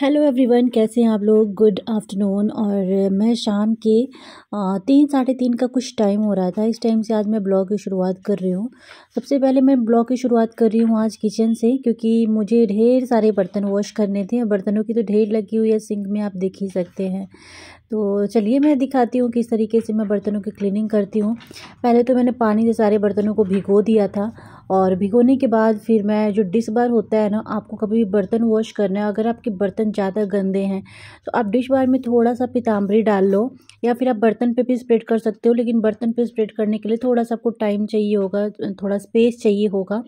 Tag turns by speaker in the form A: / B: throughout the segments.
A: hello everyone कैसे हैं आप लोग गुड आफ्टरनून और मैं शाम के तीन साढ़े तीन का कुछ टाइम हो रहा था इस टाइम से आज मैं ब्लॉग की शुरुआत कर रही हूँ सबसे पहले मैं ब्लॉग की शुरुआत कर रही हूँ आज किचन से क्योंकि मुझे ढेर सारे बर्तन वॉश करने थे बर्तनों की तो ढेर लगी हुई है सिंक में आप देख ही सकते हैं तो चलिए मैं दिखाती हूँ किस तरीके से मैं बर्तनों की क्लीनिंग करती हूँ पहले तो मैंने पानी से सारे बर्तनों को भिगो दिया था और भिगोने के बाद फिर मैं जो डिश बार होता है ना आपको कभी भी बर्तन वॉश करना है अगर आपके बर्तन ज़्यादा गंदे हैं तो आप डिश बार में थोड़ा सा पिताम्बरी डाल लो या फिर आप बर्तन पे भी स्प्रेड कर सकते हो लेकिन बर्तन पे स्प्रेड करने के लिए थोड़ा सा आपको टाइम चाहिए होगा थोड़ा स्पेस चाहिए होगा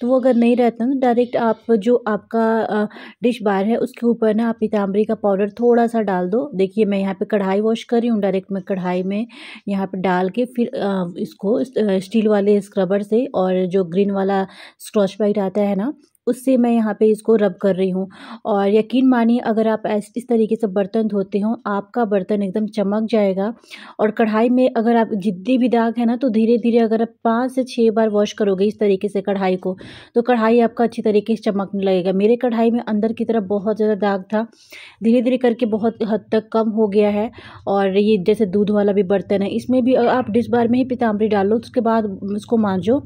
A: तो वो अगर नहीं रहता ना डायरेक्ट आप जो आपका डिश बार है उसके ऊपर ना आप पिताम्बरी का पाउडर थोड़ा सा डाल दो देखिए मैं यहाँ पर कढ़ाई वॉश कर रही हूँ डायरेक्ट मैं कढ़ाई में यहाँ पर डाल के फिर इसको स्टील वाले स्क्रबर से और जो ग्रीन वाला स्क्रॉच वाइट आता है ना उससे मैं यहाँ पे इसको रब कर रही हूँ और यकीन मानिए अगर आप इस तरीके से बर्तन धोते हो आपका बर्तन एकदम चमक जाएगा और कढ़ाई में अगर आप जिद्दी भी दाग है ना तो धीरे धीरे अगर आप पाँच से छः बार वॉश करोगे इस तरीके से कढ़ाई को तो कढ़ाई आपका अच्छी तरीके से चमकने लगेगा मेरे कढ़ाई में अंदर की तरफ बहुत ज़्यादा दाग था धीरे धीरे करके बहुत हद तक कम हो गया है और ये जैसे दूध वाला भी बर्तन है इसमें भी आप डिस बार में ही पिताम्बरी डालो उसके बाद उसको माँजो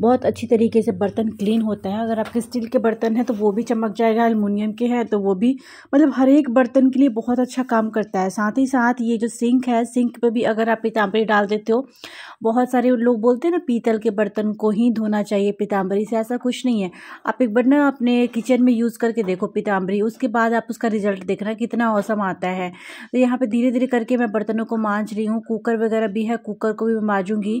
A: बहुत अच्छी तरीके से बर्तन क्लीन होता है अगर आप किस स्टील के बर्तन है तो वो भी चमक जाएगा एलमिनियम के हैं तो वो भी मतलब हर एक बर्तन के लिए बहुत अच्छा काम करता है साथ ही साथ ये जो सिंक है सिंक पे भी अगर आप पीताम्बरी डाल देते हो बहुत सारे लोग बोलते हैं ना पीतल के बर्तन को ही धोना चाहिए पीताम्बरी से ऐसा कुछ नहीं है आप एक बार ना अपने किचन में यूज़ करके देखो पीताम्बरी उसके बाद आप उसका रिजल्ट देखना कितना औसम आता है तो यहाँ पर धीरे धीरे करके मैं बर्तनों को मांज रही हूँ कुकर वगैरह भी है कुकर को भी मैं माजूँगी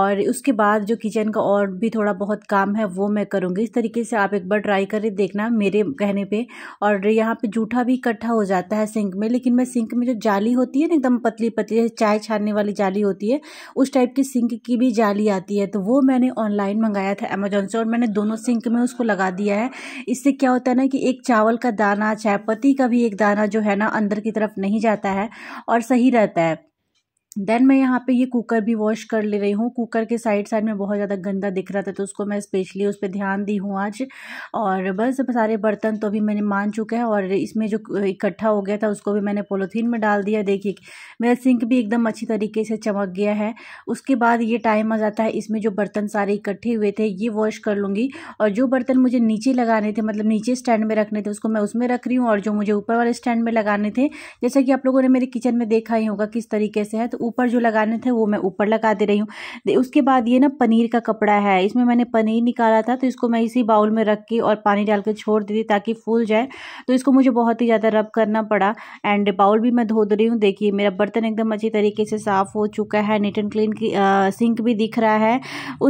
A: और उसके बाद जो किचन का और भी थोड़ा बहुत काम है वो मैं करूँगी इस तरीके से आप एक बार ट्राई करें देखना मेरे कहने पे और यहाँ पे जूठा भी इकट्ठा हो जाता है सिंक में लेकिन मैं सिंक में जो जाली होती है ना एकदम पतली पतली चाय छानने वाली जाली होती है उस टाइप की सिंक की भी जाली आती है तो वो मैंने ऑनलाइन मंगाया था अमेजोन से और मैंने दोनों सिंक में उसको लगा दिया है इससे क्या होता है ना कि एक चावल का दाना चाय पत्ती का भी एक दाना जो है ना अंदर की तरफ नहीं जाता है और सही रहता है देन मैं यहाँ पे ये कुकर भी वॉश कर ले रही हूँ कुकर के साइड साइड में बहुत ज़्यादा गंदा दिख रहा था तो उसको मैं स्पेशली उस पर ध्यान दी हूँ आज और बस सारे बर्तन तो भी मैंने मान चुका है और इसमें जो इकट्ठा हो गया था उसको भी मैंने पोलोथीन में डाल दिया देखिए मेरा सिंक भी एकदम अच्छी तरीके से चमक गया है उसके बाद ये टाइम आ जाता है इसमें जो बर्तन सारे इकट्ठे हुए थे ये वॉश कर लूँगी और जो बर्तन मुझे नीचे लगाने थे मतलब नीचे स्टैंड में रखने थे उसको मैं उसमें रख रही हूँ और जो मुझे ऊपर वाले स्टैंड में लगाने थे जैसा कि आप लोगों ने मेरे किचन में देखा ही होगा किस तरीके से है तो ऊपर जो लगाने थे वो मैं ऊपर लगा दे रही हूँ उसके बाद ये ना पनीर का कपड़ा है इसमें मैंने पनीर निकाला था तो इसको मैं इसी बाउल में रख के और पानी डाल के छोड़ दी थी ताकि फूल जाए तो इसको मुझे बहुत ही ज़्यादा रब करना पड़ा एंड बाउल भी मैं धो दे रही हूँ देखिए मेरा बर्तन एकदम अच्छी तरीके से साफ़ हो चुका है नीट एंड क्लीन की सिंक भी दिख रहा है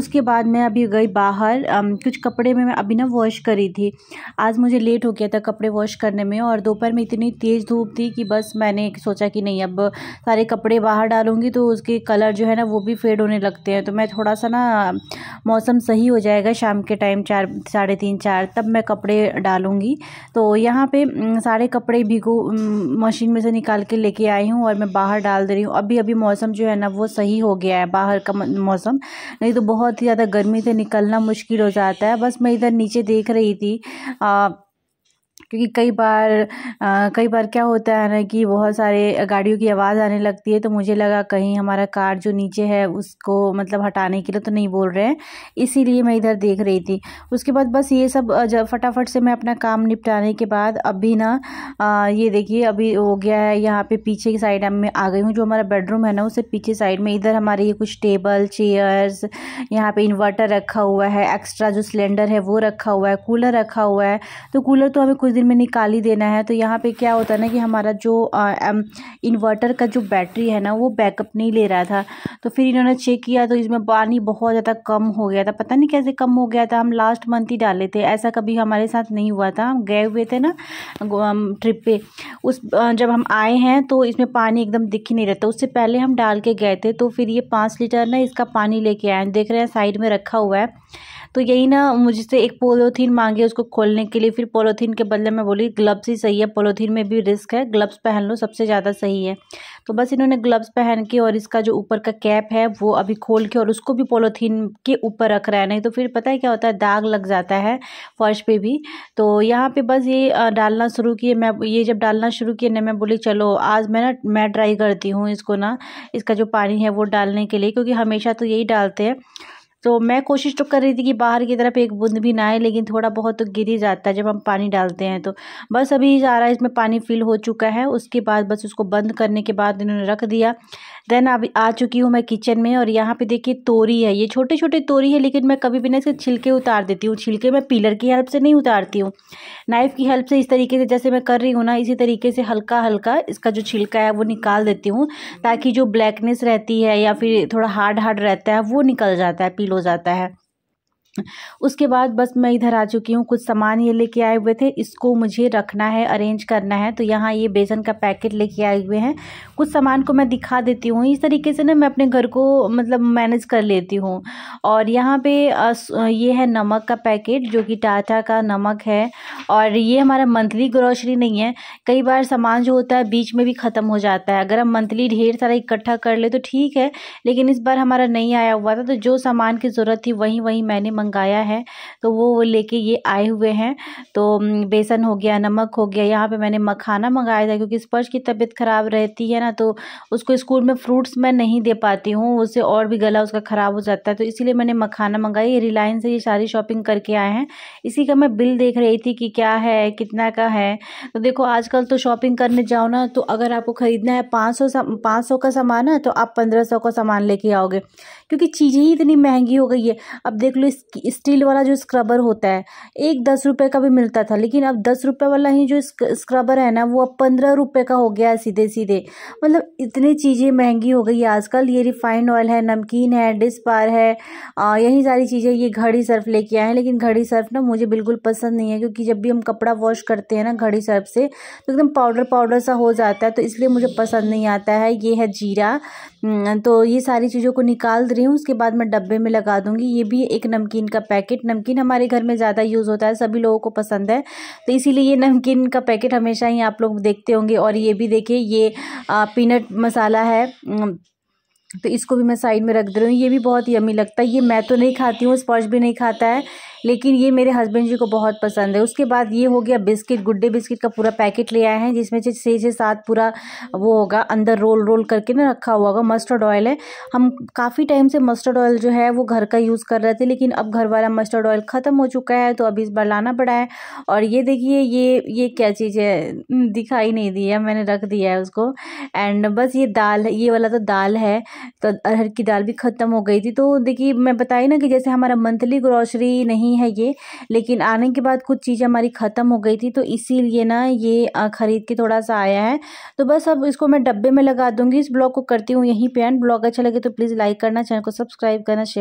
A: उसके बाद मैं अभी गई बाहर कुछ कपड़े में मैं अभी ना वॉश करी थी आज मुझे लेट हो गया था कपड़े वॉश करने में और दोपहर में इतनी तेज़ धूप थी कि बस मैंने सोचा कि नहीं अब सारे कपड़े बाहर डालो डालूंगी तो उसके कलर जो है ना वो भी फेड होने लगते हैं तो मैं थोड़ा सा ना मौसम सही हो जाएगा शाम के टाइम चार साढ़े तीन चार तब मैं कपड़े डालूंगी तो यहाँ पे सारे कपड़े भिगो मशीन में से निकाल के लेके आई हूँ और मैं बाहर डाल दे रही हूँ अभी अभी मौसम जो है ना वो सही हो गया है बाहर का मौसम नहीं तो बहुत ही ज़्यादा गर्मी से निकलना मुश्किल हो जाता है बस मैं इधर नीचे देख रही थी आ, क्योंकि कई बार कई बार क्या होता है ना कि बहुत सारे गाड़ियों की आवाज़ आने लगती है तो मुझे लगा कहीं हमारा कार जो नीचे है उसको मतलब हटाने के लिए तो नहीं बोल रहे हैं इसीलिए मैं इधर देख रही थी उसके बाद बस ये सब जब फटाफट से मैं अपना काम निपटाने के बाद अभी ना आ, ये देखिए अभी हो गया है यहाँ पर पीछे की साइड में आ गई हूँ जो हमारा बेडरूम है ना उससे पीछे साइड में इधर हमारे ये कुछ टेबल चेयर्स यहाँ पर इन्वर्टर रखा हुआ है एक्स्ट्रा जो सिलेंडर है वो रखा हुआ है कूलर रखा हुआ है तो कूलर तो हमें कुछ दिन में निकाल ही देना है तो यहाँ पे क्या होता है ना कि हमारा जो इन्वर्टर का जो बैटरी है ना वो बैकअप नहीं ले रहा था तो फिर इन्होंने चेक किया तो इसमें पानी बहुत ज़्यादा कम हो गया था पता नहीं कैसे कम हो गया था हम लास्ट मंथ ही डाले थे ऐसा कभी हमारे साथ नहीं हुआ था हम गए हुए थे ना ट्रिप पे उस जब हम आए हैं तो इसमें पानी एकदम दिख ही नहीं रहता उससे पहले हम डाल के गए थे तो फिर ये पाँच लीटर ना इसका पानी लेके आए देख रहे हैं साइड में रखा हुआ है तो यही ना मुझसे एक पोलोथीन मांगे उसको खोलने के लिए फिर पोलोथीन के बदले में बोली ग्लव्स ही सही है पोलोथीन में भी रिस्क है ग्लव्स पहन लो सबसे ज़्यादा सही है तो बस इन्होंने ग्लव्स पहन के और इसका जो ऊपर का कैप है वो अभी खोल के और उसको भी पोलोथीन के ऊपर रख रहा है नहीं तो फिर पता है क्या होता है दाग लग जाता है फर्श पर भी तो यहाँ पर बस ये डालना शुरू किए मैं ये जब डालना शुरू किए ना मैं बोली चलो आज मैं ना मैं ट्राई करती हूँ इसको ना इसका जो पानी है वो डालने के लिए क्योंकि हमेशा तो यही डालते हैं तो मैं कोशिश तो कर रही थी कि बाहर की तरफ एक बूंद भी ना आए लेकिन थोड़ा बहुत तो गिर ही जाता है जब हम पानी डालते हैं तो बस अभी जा रहा है इसमें पानी फिल हो चुका है उसके बाद बस उसको बंद करने के बाद इन्होंने रख दिया देन अभी आ चुकी हूँ मैं किचन में और यहाँ पे देखिए तोरी है ये छोटे छोटे तोरी है लेकिन मैं कभी भी ना इसे छिलके उतार देती हूँ छिलके मैं पिलर की हेल्प से नहीं उतारती हूँ नाइफ़ की हेल्प से इस तरीके से जैसे मैं कर रही हूँ ना इसी तरीके से हल्का हल्का इसका जो छिलका है वो निकाल देती हूँ ताकि जो ब्लैकनेस रहती है या फिर थोड़ा हार्ड हार्ड रहता है वो निकल जाता है पीलो हो जाता है उसके बाद बस मैं इधर आ चुकी हूँ कुछ सामान ये लेके आए हुए थे इसको मुझे रखना है अरेंज करना है तो यहाँ ये बेसन का पैकेट लेके आए हुए हैं कुछ सामान को मैं दिखा देती हूँ इस तरीके से ना मैं अपने घर को मतलब मैनेज कर लेती हूँ और यहाँ पे ये है नमक का पैकेट जो कि टाटा का नमक है और ये हमारा मंथली ग्रॉसरी नहीं है कई बार सामान जो होता है बीच में भी ख़त्म हो जाता है अगर हम मंथली ढेर सारा इकट्ठा कर ले तो ठीक है लेकिन इस बार हमारा नहीं आया हुआ था तो जो सामान की ज़रूरत थी वहीं वहीं मैंने मंगाया है तो वो वो लेके ये आए हुए हैं तो बेसन हो गया नमक हो गया यहाँ पे मैंने मखाना मंगाया था क्योंकि स्पर्श की तबीयत ख़राब रहती है ना तो उसको स्कूल में फ्रूट्स मैं नहीं दे पाती हूँ उससे और भी गला उसका ख़राब हो जाता है तो इसीलिए मैंने मखाना मंगाई ये रिलायंस से ये सारी शॉपिंग करके आए हैं इसी का मैं बिल देख रही थी कि क्या है कितना का है तो देखो आजकल तो शॉपिंग करने जाओ ना तो अगर आपको ख़रीदना है पाँच सौ पाँच सौ का सामान है तो आप पंद्रह सौ का सामान लेके आओगे क्योंकि चीज़ें ही इतनी महंगी हो गई है अब देख लो इस स्टील वाला जो स्क्रबर होता है एक दस रुपये का भी मिलता था लेकिन अब दस रुपये वाला ही जो स्क्रबर है ना वो अब पंद्रह रुपये का हो गया है सीधे सीधे मतलब इतनी चीज़ें महंगी हो गई है आजकल ये रिफाइंड ऑयल है नमकीन है डिस्पार है यही सारी चीज़ें ये घड़ी सर्फ लेके आए हैं लेकिन घड़ी सर्फ ना मुझे बिल्कुल पसंद नहीं है क्योंकि जब भी हम कपड़ा वॉश करते हैं ना घड़ी सर्फ से तो एकदम पाउडर पाउडर सा हो जाता है तो इसलिए मुझे पसंद नहीं आता है ये है जीरा तो ये सारी चीज़ों को निकाल रही हूँ उसके बाद मैं डब्बे में लगा दूँगी ये भी एक नमकीन नमकीन का पैकेट नमकीन हमारे घर में ज़्यादा यूज़ होता है सभी लोगों को पसंद है तो इसीलिए ये नमकीन का पैकेट हमेशा ही आप लोग देखते होंगे और ये भी देखिए ये पीनट मसाला है तो इसको भी मैं साइड में रख दे रही हूँ ये भी बहुत यमी लगता है ये मैं तो नहीं खाती हूँ स्पॉश भी नहीं खाता है लेकिन ये मेरे हस्बैंड जी को बहुत पसंद है उसके बाद ये हो गया बिस्किट गुड्डे बिस्किट का पूरा पैकेट ले आए हैं जिसमें से छः से सात पूरा वो होगा अंदर रोल रोल करके ना रखा हुआ होगा मस्टर्ड ऑयल है हम काफ़ी टाइम से मस्टर्ड ऑयल जो है वो घर का यूज़ कर रहे थे लेकिन अब घर वाला मस्टर्ड ऑयल ख़त्म हो चुका है तो अब इस बार लाना पड़ा है और ये देखिए ये ये क्या चीज़ है हम्म, दिखाई नहीं दिया मैंने रख दिया है उसको एंड बस ये दाल ये वाला तो दाल है तो अरहर की दाल भी ख़त्म हो गई थी तो देखिए मैं बताई ना कि जैसे हमारा मंथली ग्रॉसरी नहीं नहीं है ये लेकिन आने के बाद कुछ चीज़ हमारी ख़त्म हो गई थी तो इसीलिए ना ये ख़रीद के थोड़ा सा आया है तो बस अब इसको मैं डब्बे में लगा दूँगी इस ब्लॉग को करती हूँ यहीं पे एंड ब्लॉग अच्छा लगे तो प्लीज़ लाइक करना चैनल को सब्सक्राइब करना शेयर